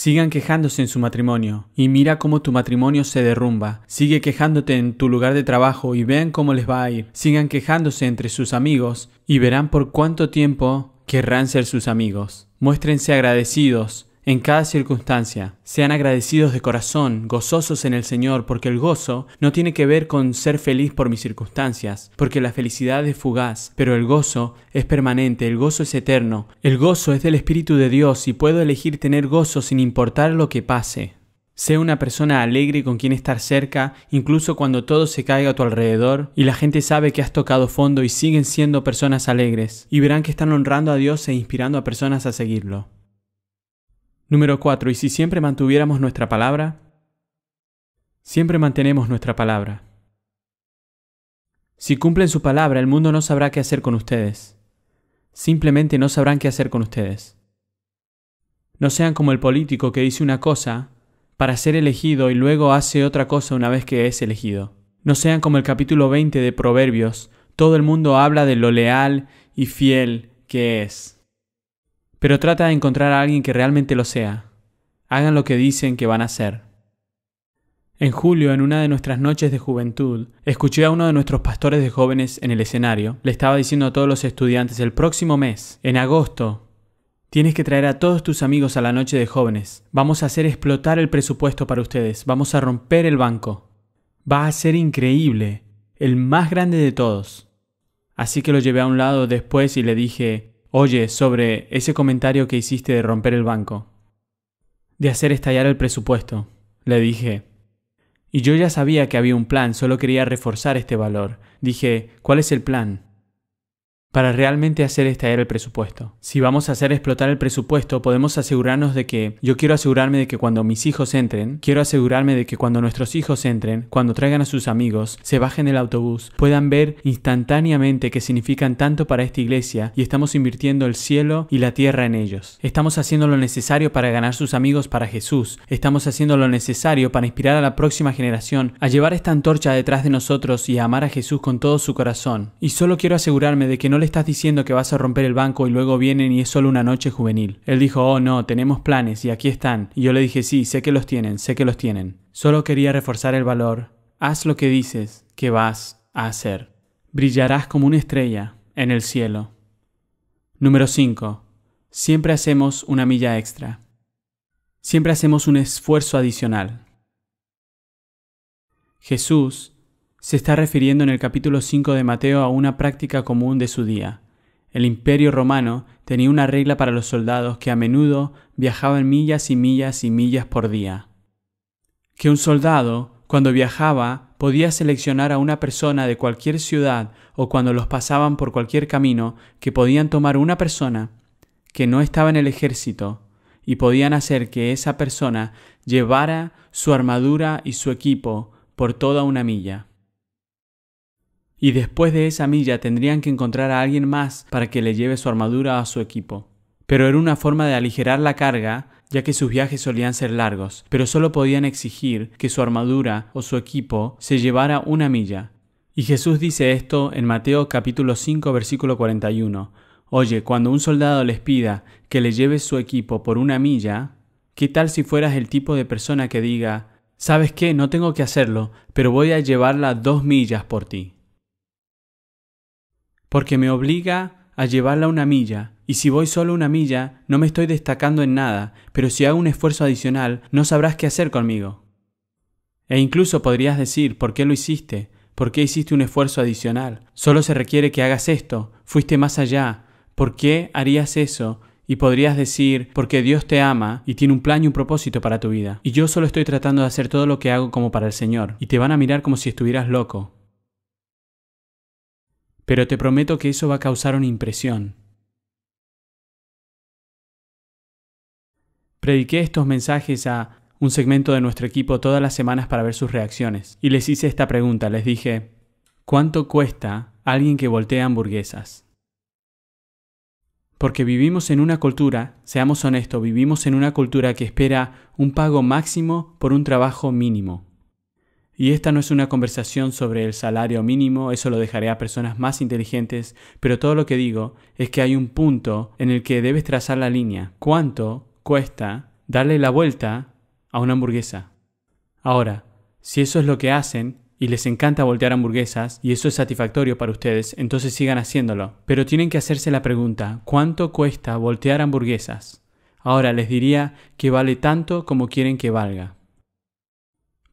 Sigan quejándose en su matrimonio y mira cómo tu matrimonio se derrumba. Sigue quejándote en tu lugar de trabajo y vean cómo les va a ir. Sigan quejándose entre sus amigos y verán por cuánto tiempo querrán ser sus amigos. Muéstrense agradecidos en cada circunstancia. Sean agradecidos de corazón, gozosos en el Señor, porque el gozo no tiene que ver con ser feliz por mis circunstancias, porque la felicidad es fugaz, pero el gozo es permanente, el gozo es eterno, el gozo es del Espíritu de Dios y puedo elegir tener gozo sin importar lo que pase. Sé una persona alegre con quien estar cerca, incluso cuando todo se caiga a tu alrededor y la gente sabe que has tocado fondo y siguen siendo personas alegres y verán que están honrando a Dios e inspirando a personas a seguirlo. Número 4. ¿Y si siempre mantuviéramos nuestra palabra? Siempre mantenemos nuestra palabra. Si cumplen su palabra, el mundo no sabrá qué hacer con ustedes. Simplemente no sabrán qué hacer con ustedes. No sean como el político que dice una cosa para ser elegido y luego hace otra cosa una vez que es elegido. No sean como el capítulo 20 de Proverbios, todo el mundo habla de lo leal y fiel que es. Pero trata de encontrar a alguien que realmente lo sea. Hagan lo que dicen que van a hacer. En julio, en una de nuestras noches de juventud, escuché a uno de nuestros pastores de jóvenes en el escenario. Le estaba diciendo a todos los estudiantes el próximo mes, en agosto, tienes que traer a todos tus amigos a la noche de jóvenes. Vamos a hacer explotar el presupuesto para ustedes. Vamos a romper el banco. Va a ser increíble. El más grande de todos. Así que lo llevé a un lado después y le dije, oye, sobre ese comentario que hiciste de romper el banco, de hacer estallar el presupuesto, le dije. Y yo ya sabía que había un plan, solo quería reforzar este valor. Dije, ¿cuál es el plan? Para realmente hacer estallar el presupuesto. Si vamos a hacer explotar el presupuesto, podemos asegurarnos de que yo quiero asegurarme de que cuando mis hijos entren, quiero asegurarme de que cuando nuestros hijos entren, cuando traigan a sus amigos, se bajen del autobús, puedan ver instantáneamente que significan tanto para esta iglesia y estamos invirtiendo el cielo y la tierra en ellos. Estamos haciendo lo necesario para ganar sus amigos para Jesús. Estamos haciendo lo necesario para inspirar a la próxima generación a llevar esta antorcha detrás de nosotros y a amar a Jesús con todo su corazón. Y solo quiero asegurarme de que no le estás diciendo que vas a romper el banco y luego vienen y es solo una noche juvenil. Él dijo, oh no, tenemos planes y aquí están. Y yo le dije, sí, sé que los tienen, sé que los tienen. Solo quería reforzar el valor. Haz lo que dices que vas a hacer. Brillarás como una estrella en el cielo. Número 5. Siempre hacemos una milla extra. Siempre hacemos un esfuerzo adicional. Jesús se está refiriendo en el capítulo 5 de Mateo a una práctica común de su día. El imperio romano tenía una regla para los soldados que a menudo viajaban millas y millas y millas por día. Que un soldado, cuando viajaba, podía seleccionar a una persona de cualquier ciudad o cuando los pasaban por cualquier camino, que podían tomar una persona que no estaba en el ejército y podían hacer que esa persona llevara su armadura y su equipo por toda una milla. Y después de esa milla tendrían que encontrar a alguien más para que le lleve su armadura a su equipo. Pero era una forma de aligerar la carga, ya que sus viajes solían ser largos, pero solo podían exigir que su armadura o su equipo se llevara una milla. Y Jesús dice esto en Mateo capítulo 5 versículo 41. Oye, cuando un soldado les pida que le lleves su equipo por una milla, ¿qué tal si fueras el tipo de persona que diga, sabes qué, no tengo que hacerlo, pero voy a llevarla dos millas por ti? porque me obliga a llevarla una milla, y si voy solo una milla, no me estoy destacando en nada, pero si hago un esfuerzo adicional, no sabrás qué hacer conmigo. E incluso podrías decir, ¿por qué lo hiciste? ¿Por qué hiciste un esfuerzo adicional? Solo se requiere que hagas esto, fuiste más allá, ¿por qué harías eso? Y podrías decir, porque Dios te ama y tiene un plan y un propósito para tu vida. Y yo solo estoy tratando de hacer todo lo que hago como para el Señor. Y te van a mirar como si estuvieras loco pero te prometo que eso va a causar una impresión. Prediqué estos mensajes a un segmento de nuestro equipo todas las semanas para ver sus reacciones, y les hice esta pregunta, les dije, ¿cuánto cuesta alguien que voltea hamburguesas? Porque vivimos en una cultura, seamos honestos, vivimos en una cultura que espera un pago máximo por un trabajo mínimo. Y esta no es una conversación sobre el salario mínimo, eso lo dejaré a personas más inteligentes, pero todo lo que digo es que hay un punto en el que debes trazar la línea. ¿Cuánto cuesta darle la vuelta a una hamburguesa? Ahora, si eso es lo que hacen y les encanta voltear hamburguesas y eso es satisfactorio para ustedes, entonces sigan haciéndolo. Pero tienen que hacerse la pregunta, ¿cuánto cuesta voltear hamburguesas? Ahora les diría que vale tanto como quieren que valga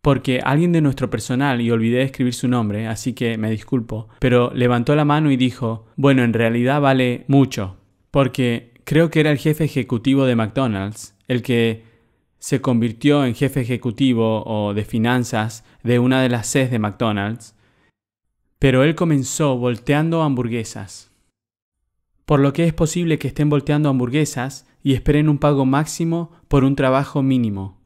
porque alguien de nuestro personal, y olvidé escribir su nombre, así que me disculpo, pero levantó la mano y dijo, bueno, en realidad vale mucho, porque creo que era el jefe ejecutivo de McDonald's, el que se convirtió en jefe ejecutivo o de finanzas de una de las sedes de McDonald's, pero él comenzó volteando hamburguesas. Por lo que es posible que estén volteando hamburguesas y esperen un pago máximo por un trabajo mínimo.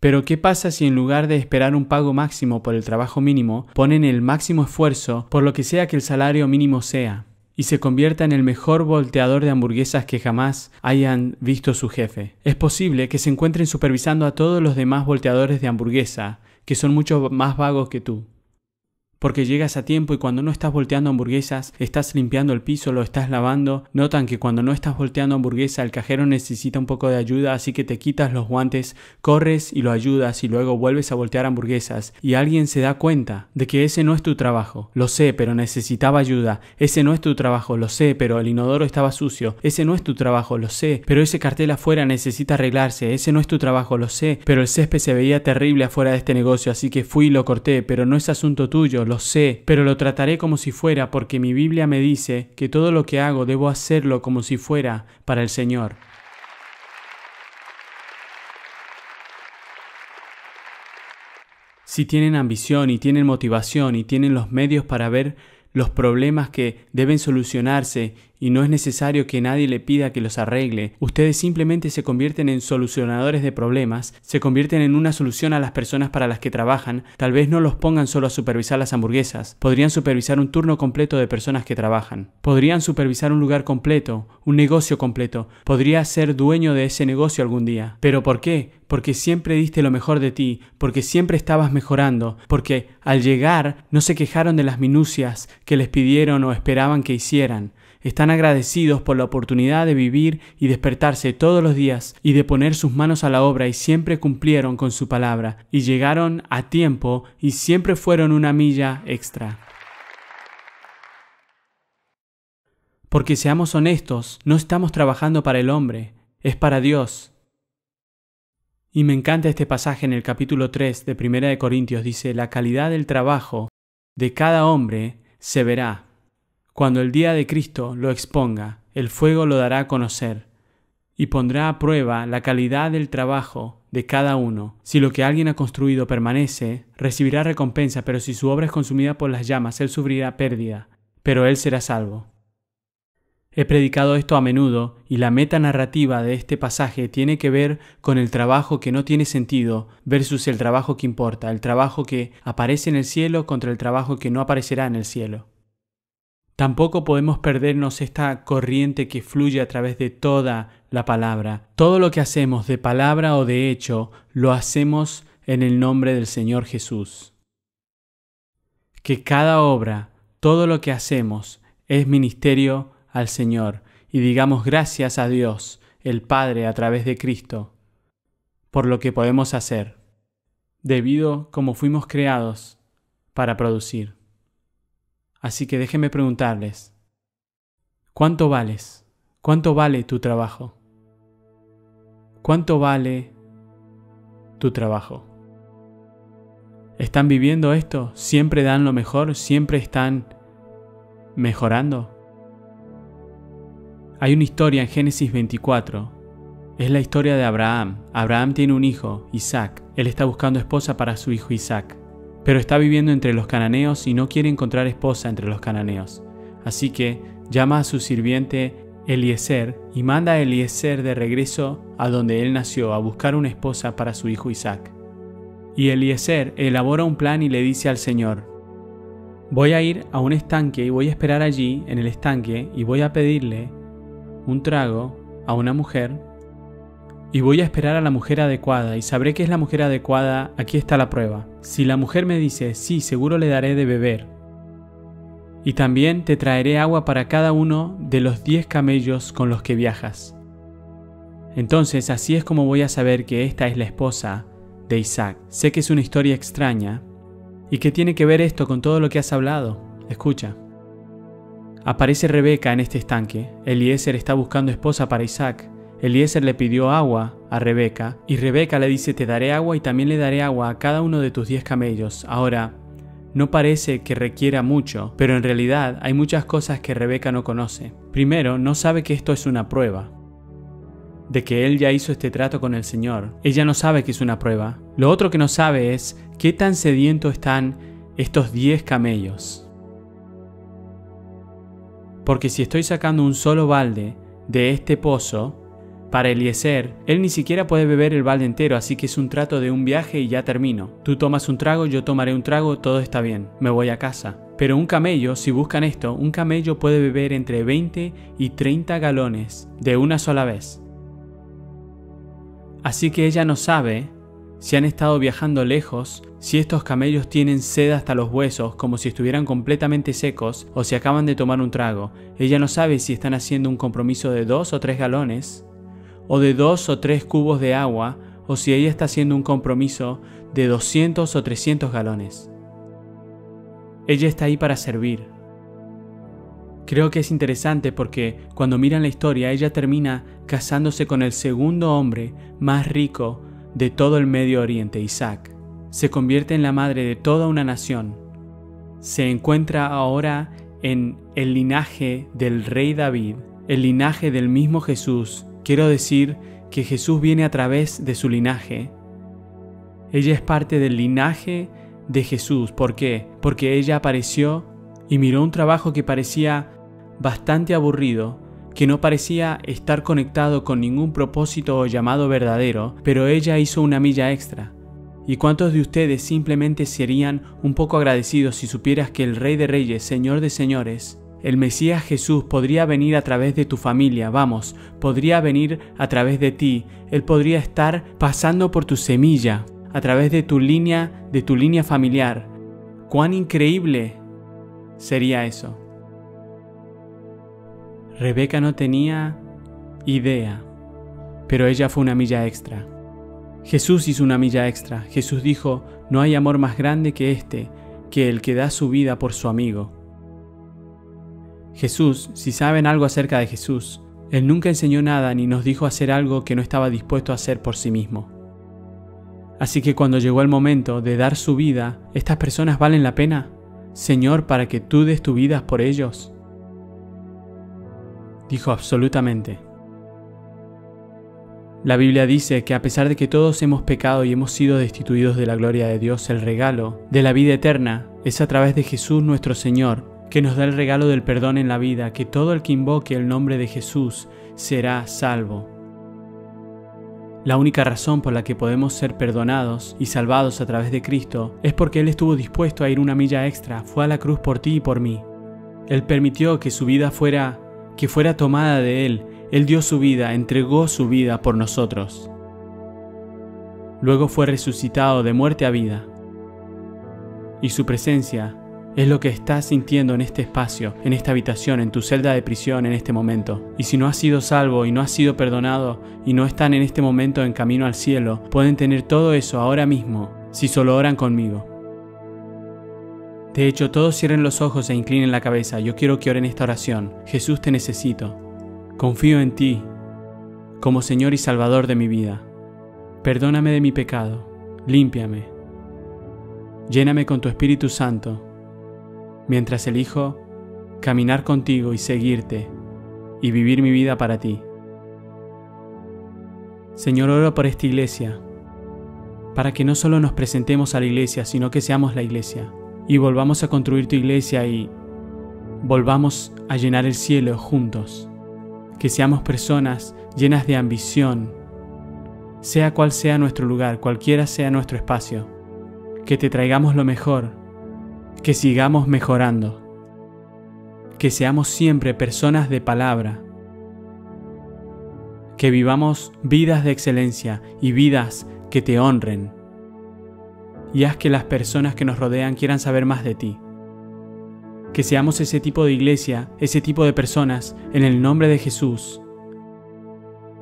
Pero ¿qué pasa si en lugar de esperar un pago máximo por el trabajo mínimo, ponen el máximo esfuerzo por lo que sea que el salario mínimo sea? y se convierta en el mejor volteador de hamburguesas que jamás hayan visto su jefe. Es posible que se encuentren supervisando a todos los demás volteadores de hamburguesa, que son mucho más vagos que tú porque llegas a tiempo y cuando no estás volteando hamburguesas, estás limpiando el piso, lo estás lavando. Notan que cuando no estás volteando hamburguesa, el cajero necesita un poco de ayuda, así que te quitas los guantes, corres y lo ayudas y luego vuelves a voltear hamburguesas. Y alguien se da cuenta de que ese no es tu trabajo. Lo sé, pero necesitaba ayuda. Ese no es tu trabajo, lo sé, pero el inodoro estaba sucio. Ese no es tu trabajo, lo sé, pero ese cartel afuera necesita arreglarse. Ese no es tu trabajo, lo sé, pero el césped se veía terrible afuera de este negocio, así que fui y lo corté, pero no es asunto tuyo lo sé, pero lo trataré como si fuera porque mi Biblia me dice que todo lo que hago debo hacerlo como si fuera para el Señor. Si tienen ambición y tienen motivación y tienen los medios para ver los problemas que deben solucionarse y no es necesario que nadie le pida que los arregle. Ustedes simplemente se convierten en solucionadores de problemas, se convierten en una solución a las personas para las que trabajan. Tal vez no los pongan solo a supervisar las hamburguesas, podrían supervisar un turno completo de personas que trabajan. Podrían supervisar un lugar completo, un negocio completo. Podría ser dueño de ese negocio algún día. ¿Pero por qué? porque siempre diste lo mejor de ti, porque siempre estabas mejorando, porque al llegar no se quejaron de las minucias que les pidieron o esperaban que hicieran, están agradecidos por la oportunidad de vivir y despertarse todos los días y de poner sus manos a la obra y siempre cumplieron con su palabra y llegaron a tiempo y siempre fueron una milla extra. Porque seamos honestos, no estamos trabajando para el hombre, es para Dios. Y me encanta este pasaje en el capítulo 3 de Primera de Corintios, dice, la calidad del trabajo de cada hombre se verá. Cuando el día de Cristo lo exponga, el fuego lo dará a conocer y pondrá a prueba la calidad del trabajo de cada uno. Si lo que alguien ha construido permanece, recibirá recompensa, pero si su obra es consumida por las llamas, él sufrirá pérdida, pero él será salvo. He predicado esto a menudo y la meta narrativa de este pasaje tiene que ver con el trabajo que no tiene sentido versus el trabajo que importa, el trabajo que aparece en el cielo contra el trabajo que no aparecerá en el cielo. Tampoco podemos perdernos esta corriente que fluye a través de toda la palabra. Todo lo que hacemos de palabra o de hecho, lo hacemos en el nombre del Señor Jesús. Que cada obra, todo lo que hacemos, es ministerio al Señor y digamos gracias a Dios, el Padre, a través de Cristo, por lo que podemos hacer, debido como fuimos creados para producir. Así que déjenme preguntarles, ¿cuánto vales? ¿Cuánto vale tu trabajo? ¿Cuánto vale tu trabajo? ¿Están viviendo esto? ¿Siempre dan lo mejor? ¿Siempre están mejorando? Hay una historia en Génesis 24. Es la historia de Abraham. Abraham tiene un hijo, Isaac. Él está buscando esposa para su hijo Isaac. Pero está viviendo entre los cananeos y no quiere encontrar esposa entre los cananeos. Así que llama a su sirviente Eliezer y manda a Eliezer de regreso a donde él nació a buscar una esposa para su hijo Isaac. Y Eliezer elabora un plan y le dice al Señor, voy a ir a un estanque y voy a esperar allí, en el estanque, y voy a pedirle un trago a una mujer y voy a esperar a la mujer adecuada y sabré que es la mujer adecuada, aquí está la prueba. Si la mujer me dice, sí, seguro le daré de beber. Y también te traeré agua para cada uno de los diez camellos con los que viajas. Entonces así es como voy a saber que esta es la esposa de Isaac. Sé que es una historia extraña. ¿Y qué tiene que ver esto con todo lo que has hablado? Escucha. Aparece Rebeca en este estanque. Eliezer está buscando esposa para Isaac Eliezer le pidió agua a Rebeca, y Rebeca le dice, te daré agua y también le daré agua a cada uno de tus diez camellos. Ahora, no parece que requiera mucho, pero en realidad hay muchas cosas que Rebeca no conoce. Primero, no sabe que esto es una prueba, de que él ya hizo este trato con el Señor. Ella no sabe que es una prueba. Lo otro que no sabe es qué tan sediento están estos diez camellos. Porque si estoy sacando un solo balde de este pozo, para Eliezer, él ni siquiera puede beber el balde entero, así que es un trato de un viaje y ya termino. Tú tomas un trago, yo tomaré un trago, todo está bien, me voy a casa. Pero un camello, si buscan esto, un camello puede beber entre 20 y 30 galones de una sola vez. Así que ella no sabe si han estado viajando lejos, si estos camellos tienen sed hasta los huesos como si estuvieran completamente secos o si acaban de tomar un trago. Ella no sabe si están haciendo un compromiso de dos o tres galones o de dos o tres cubos de agua, o si ella está haciendo un compromiso de 200 o 300 galones. Ella está ahí para servir. Creo que es interesante porque cuando miran la historia, ella termina casándose con el segundo hombre más rico de todo el Medio Oriente, Isaac. Se convierte en la madre de toda una nación. Se encuentra ahora en el linaje del rey David, el linaje del mismo Jesús Quiero decir que Jesús viene a través de su linaje. Ella es parte del linaje de Jesús. ¿Por qué? Porque ella apareció y miró un trabajo que parecía bastante aburrido, que no parecía estar conectado con ningún propósito o llamado verdadero, pero ella hizo una milla extra. ¿Y cuántos de ustedes simplemente serían un poco agradecidos si supieras que el Rey de Reyes, Señor de Señores, el Mesías Jesús podría venir a través de tu familia, vamos, podría venir a través de ti, Él podría estar pasando por tu semilla, a través de tu línea, de tu línea familiar. ¡Cuán increíble sería eso! Rebeca no tenía idea, pero ella fue una milla extra. Jesús hizo una milla extra. Jesús dijo, no hay amor más grande que este, que el que da su vida por su amigo. Jesús, si saben algo acerca de Jesús, Él nunca enseñó nada ni nos dijo hacer algo que no estaba dispuesto a hacer por sí mismo. Así que cuando llegó el momento de dar su vida, ¿estas personas valen la pena? Señor, para que tú des tu vida por ellos. Dijo absolutamente. La Biblia dice que a pesar de que todos hemos pecado y hemos sido destituidos de la gloria de Dios, el regalo de la vida eterna es a través de Jesús nuestro Señor que nos da el regalo del perdón en la vida, que todo el que invoque el nombre de Jesús será salvo. La única razón por la que podemos ser perdonados y salvados a través de Cristo es porque Él estuvo dispuesto a ir una milla extra, fue a la cruz por ti y por mí. Él permitió que su vida fuera, que fuera tomada de Él, Él dio su vida, entregó su vida por nosotros. Luego fue resucitado de muerte a vida. Y su presencia es lo que estás sintiendo en este espacio, en esta habitación, en tu celda de prisión en este momento. Y si no has sido salvo y no has sido perdonado y no están en este momento en camino al cielo, pueden tener todo eso ahora mismo si solo oran conmigo. De hecho, todos cierren los ojos e inclinen la cabeza. Yo quiero que oren esta oración. Jesús te necesito. Confío en ti como Señor y Salvador de mi vida. Perdóname de mi pecado. Límpiame. Lléname con tu Espíritu Santo mientras elijo caminar contigo y seguirte y vivir mi vida para ti. Señor, oro por esta iglesia, para que no solo nos presentemos a la iglesia, sino que seamos la iglesia, y volvamos a construir tu iglesia y volvamos a llenar el cielo juntos, que seamos personas llenas de ambición, sea cual sea nuestro lugar, cualquiera sea nuestro espacio, que te traigamos lo mejor que sigamos mejorando, que seamos siempre personas de palabra, que vivamos vidas de excelencia y vidas que te honren, y haz que las personas que nos rodean quieran saber más de ti. Que seamos ese tipo de iglesia, ese tipo de personas, en el nombre de Jesús.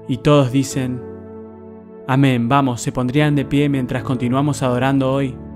Y todos dicen, Amén, vamos, se pondrían de pie mientras continuamos adorando hoy.